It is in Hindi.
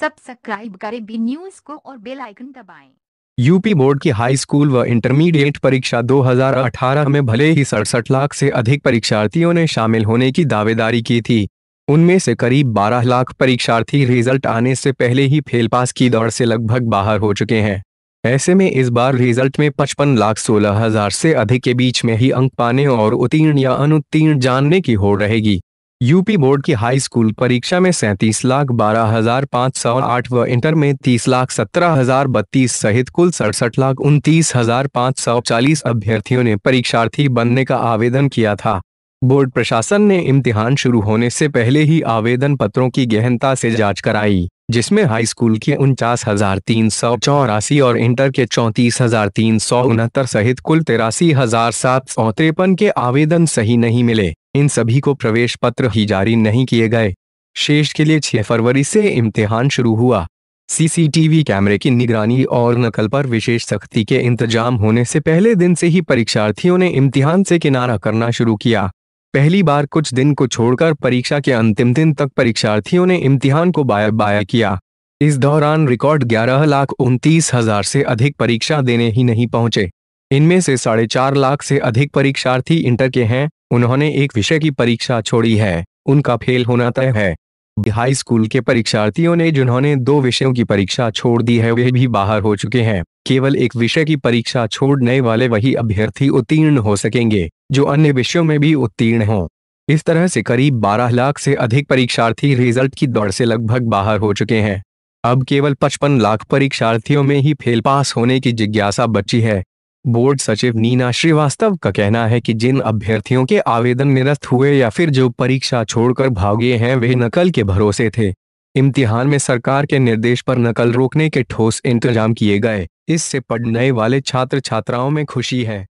सब्सक्राइब करें बी न्यूज को और बेल आइकन दबाएं। यूपी बोर्ड की हाई स्कूल व इंटरमीडिएट परीक्षा 2018 में भले ही सड़सठ लाख से अधिक परीक्षार्थियों ने शामिल होने की दावेदारी की थी उनमें से करीब 12 लाख परीक्षार्थी रिजल्ट आने से पहले ही फेल पास की दौड़ से लगभग बाहर हो चुके हैं ऐसे में इस बार रिजल्ट में पचपन लाख सोलह हजार से अधिक के बीच में ही अंक पाने और उत्तीर्ण या अनुत्तीर्ण जानने की होड़ रहेगी यूपी बोर्ड की हाई स्कूल परीक्षा में सैंतीस लाख बारह हजार पाँच सौ आठ व इंटर में तीस लाख सत्रह हजार बत्तीस सहित कुल सड़सठ लाख उनतीस हजार पाँच सौ चालीस अभ्यर्थियों ने परीक्षार्थी बनने का आवेदन किया था बोर्ड प्रशासन ने इम्तिहान शुरू होने से पहले ही आवेदन पत्रों की गहनता से जांच कराई जिसमें हाई स्कूल के उनचास हजार तीन सौ चौरासी और इंटर के चौंतीस हजार तीन सौ उनहत्तर सहित कुल तिरासी हजार सात सौ तिरपन के आवेदन सही नहीं मिले इन सभी को प्रवेश पत्र ही जारी नहीं किए गए शेष के लिए 6 फरवरी से इम्तिहान शुरू हुआ सीसीटीवी कैमरे की निगरानी और नकल पर विशेष सख्ती के इंतजाम होने से पहले दिन से ही परीक्षार्थियों ने इम्तिहान से किनारा करना शुरू किया पहली बार कुछ दिन को छोड़कर परीक्षा के अंतिम दिन तक परीक्षार्थियों ने इम्तिहान को बाया बाया किया इस दौरान रिकॉर्ड ग्यारह लाख उनतीस हजार से अधिक परीक्षा देने ही नहीं पहुंचे इनमें से साढ़े चार लाख से अधिक परीक्षार्थी इंटर के हैं उन्होंने एक विषय की परीक्षा छोड़ी है उनका फेल होना तय है हाई स्कूल के परीक्षार्थियों ने जिन्होंने दो विषयों की परीक्षा छोड़ दी है वे भी बाहर हो चुके हैं केवल एक विषय की परीक्षा छोड़ने वाले वही अभ्यर्थी उत्तीर्ण हो सकेंगे जो अन्य विषयों में भी उत्तीर्ण हों इस तरह से करीब 12 लाख से अधिक परीक्षार्थी रिजल्ट की दौड़ से लगभग बाहर हो चुके हैं अब केवल 55 लाख परीक्षार्थियों में ही फेल पास होने की जिज्ञासा बची है बोर्ड सचिव नीना श्रीवास्तव का कहना है कि जिन अभ्यर्थियों के आवेदन निरस्त हुए या फिर जो परीक्षा छोड़कर भागे हैं वे नकल के भरोसे थे इम्तिहान में सरकार के निर्देश पर नकल रोकने के ठोस इंतजाम किए गए इससे पढ़ने वाले छात्र छात्राओं में खुशी है